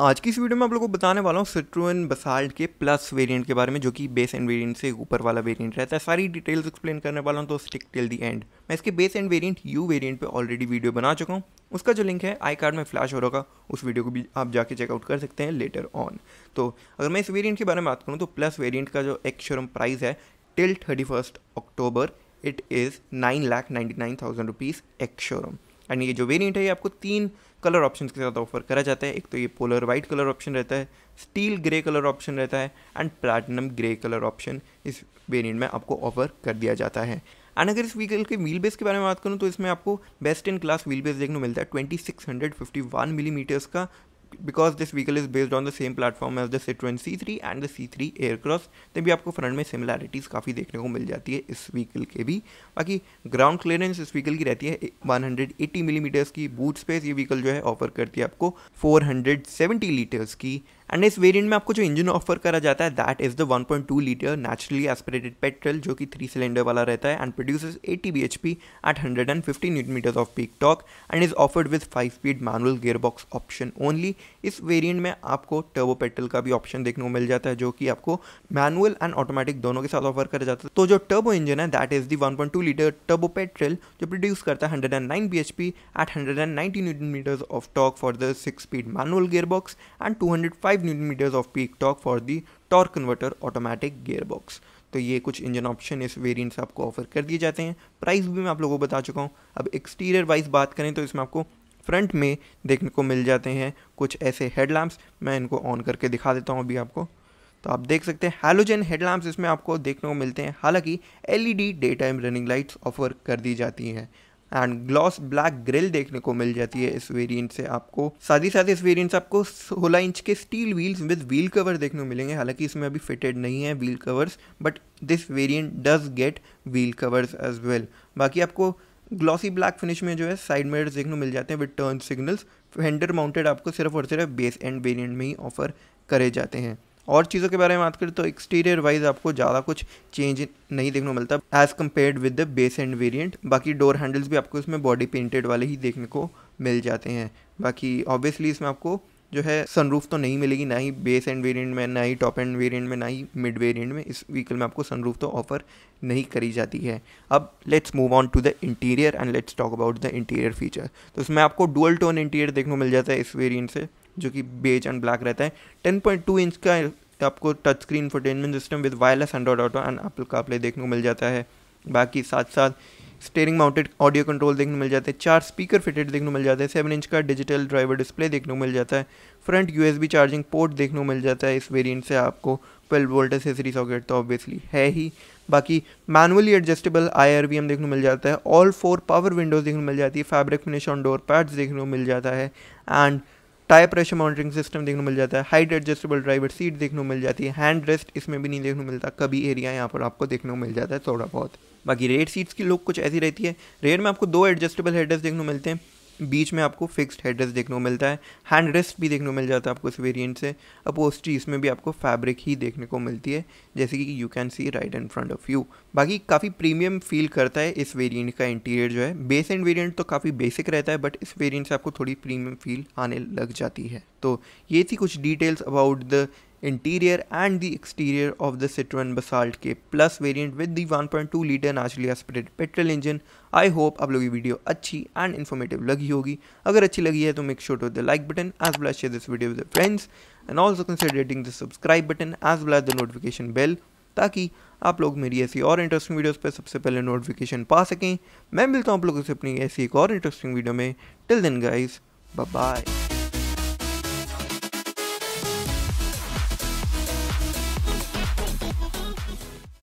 आज की इस वीडियो में आप लोगों को बताने वाला हूँ सिट्रोन बसाल्ट के प्लस वेरिएंट के बारे में जो कि बेस एंड वेरिएंट से ऊपर वाला वेरिएंट रहता है सारी डिटेल्स एक्सप्लेन करने वाला हूँ तो स्टिक टिल दी एंड मैं इसके base end variant you variant पे ऑलरेडी वीडियो बना चुका हूँ उसका जो लिंक है आई कार्ड में फ्लैश हो रहा उस वीडियो को भी आप जाके चेकआउट कर सकते हैं लेटर ऑन तो अगर मैं इस वेरियंट के बारे में बात करूँ तो प्लस वेरियंट का जो एक्शोरम प्राइस है till thirty October it is nine lakh ninety nine thousand rupees ex showroom and ये जो वेरियंट है ये आपको तीन कलर ऑप्शन के साथ ऑफर करा जाता है एक तो ये पोलर वाइट कलर ऑप्शन रहता है स्टील ग्रे कलर ऑप्शन रहता है and platinum grey colour option इस वेरियंट में आपको ऑफर कर दिया जाता है एंड अगर इस व्हीकल के व्हील बेस के बारे में बात करूँ तो इसमें आपको best in class wheelbase देखने को मिलता है twenty six hundred fifty one millimetres का because this vehicle is based on the same platform as the Citroen C three and the C three Aircross तभी आपको फ्रंट में similarities काफ़ी देखने को मिल जाती है इस व्हीकल के भी बाकी ग्राउंड क्लियरेंस इस व्हीकल की रहती है 180 मिलीमीटर्स mm की बूट स्पेस ये व्हीकल जो है ऑफर करती है आपको 470 लीटर्स की एंड इस वेरिएंट में आपको जो इंजन ऑफर करा जाता है that is the 1.2 litre naturally aspirated petrol जो कि थ्री सिलेंडर वाला रहता है and produce 80 B H P at hundred and fifty newton metres of peak torque and is offered with five speed manual gearbox option only इस variant में आपको turbo petrol का भी ऑप्शन देखने को मिल जाता है जो कि आपको मैनुअल एंड ऑटोमेटिक दोनों के साथ ऑफर करा जाता है तो जो टर्बो इंजन है that is the 1.2 litre turbo petrol जो प्रोड्यूस करता है hundred and eight 109 bhp at 190 newton meters of torque for the 6 speed and two hundred five 5 Nm of peak torque for the torque converter automatic gearbox तो ये कुछ engine option इस variant से आपको offer कर दिए जाते हैं प्राइस भी मैं आप लोगों को बता चुका हूँ अब एक्सटीरियर वाइज बात करें तो इसमें आपको फ्रंट में देखने को मिल जाते हैं कुछ ऐसे हेडलैम्प्स मैं इनको ऑन करके दिखा देता हूँ अभी आपको तो आप देख सकते हैं हेलोजन हेडलैम्प्स इसमें आपको देखने को मिलते हैं हालांकि LED daytime running lights offer कर दी जाती हैं एंड ग्लॉस ब्लैक ग्रिल देखने को मिल जाती है इस वेरिएंट से आपको साथ ही साथ इस वेरिएंट से आपको सोलह इंच के steel wheels with wheel cover देखने को मिलेंगे हालांकि इसमें अभी फिटेड नहीं है wheel covers but this variant does get wheel covers as well बाकी आपको ग्लॉसी ब्लैक फिनिश में जो है साइड मिरर्स देखने को मिल जाते हैं with turn signals fender mounted आपको सिर्फ और सिर्फ बेस एंड वेरियंट में ही ऑफर करे जाते हैं और चीज़ों के बारे में बात करें तो एक्सटीरियर वाइज आपको ज़्यादा कुछ चेंज नहीं देखने को मिलता as compare with the base end variant बाकी डोर हैंडल्स भी आपको इसमें बॉडी पेंटेड वाले ही देखने को मिल जाते हैं बाकी ऑब्वियसली इसमें आपको जो है सनरूफ तो नहीं मिलेगी ना ही बेस एंड वेरिएंट में ना ही टॉप एंड वेरिएंट में ना ही मिड वेरिएंट में इस व्हीकल में आपको सनरूफ तो ऑफर नहीं करी जाती है अब let's move on to the interior and let's talk about the interior feature तो इसमें आपको डुअल टोन इंटीरियर देखने को मिल जाता है इस वेरिएंट से जो कि बेज एंड ब्लैक रहता है 10.2 इंच का आपको touch screen infotainment system with wireless Android Auto and Apple CarPlay देखने को मिल जाता है बाकी साथ साथ स्टेयरिंग माउंटेड ऑडियो कंट्रोल देखने मिल जाते हैं चार स्पीकर फिटेड देखने मिल जाते हैं सेवन इंच का डिजिटल ड्राइवर डिस्प्ले देखने को मिल जाता है फ्रंट यू चार्जिंग पोर्ट देखने को मिल जाता है इस वेरियंट से आपको ट्वेल्व वोल्ट एसेसरी सॉकेट तो ऑब्वियसली है ही बाकी manually adjustable I R V M देखने को मिल जाता है ऑल फोर पावर विंडोज़ देखने को मिल जाती है fabric finish on door pads देखने को मिल जाता है and tyre pressure monitoring system देखने मिल जाता है हाइट एडजस्टेबल ड्राइवर सीट देखने को मिल जाती है हैंड रेस्ट इसमें भी नहीं देखने को मिलता कभी एरिया यहाँ पर आपको देखने को मिल जाता है थोड़ा बहुत बाकी रेड सीट्स की लुक कुछ ऐसी रहती है रेड में आपको दो एडजस्टेबल हेडर्स देखने को मिलते हैं बीच में आपको फिक्स्ड हेडर्स देखने को मिलता है हैंड रेस्ट भी देखने को मिल जाता है आपको इस वेरिएंट से अपोस्ट्री इसमें भी आपको फैब्रिक ही देखने को मिलती है जैसे कि you can see right in front of you बाकी काफ़ी प्रीमियम फील करता है इस वेरियंट का इंटीरियर जो है बेस एंड वेरियंट तो काफ़ी बेसिक रहता है बट इस वेरियंट से आपको थोड़ी प्रीमियम फील आने लग जाती है तो ये थी कुछ details about the interior and the exterior of the Citroën Basalt के plus variant with the 1.2 litre naturally aspirated petrol engine I hope आप लोग की वीडियो अच्छी एंड इन्फॉर्मेटिव लगी होगी अगर अच्छी लगी है तो make sure to the like button as well as share this video with friends and also considering the subscribe button as well as the notification bell ताकि आप लोग मेरी ऐसी और इंटरेस्टिंग वीडियोस पर सबसे पहले नोटिफिकेशन पा सकें मैं मिलता हूँ आप लोगों से अपनी ऐसी एक और इंटरेस्टिंग वीडियो में टिल देन गाइस बाय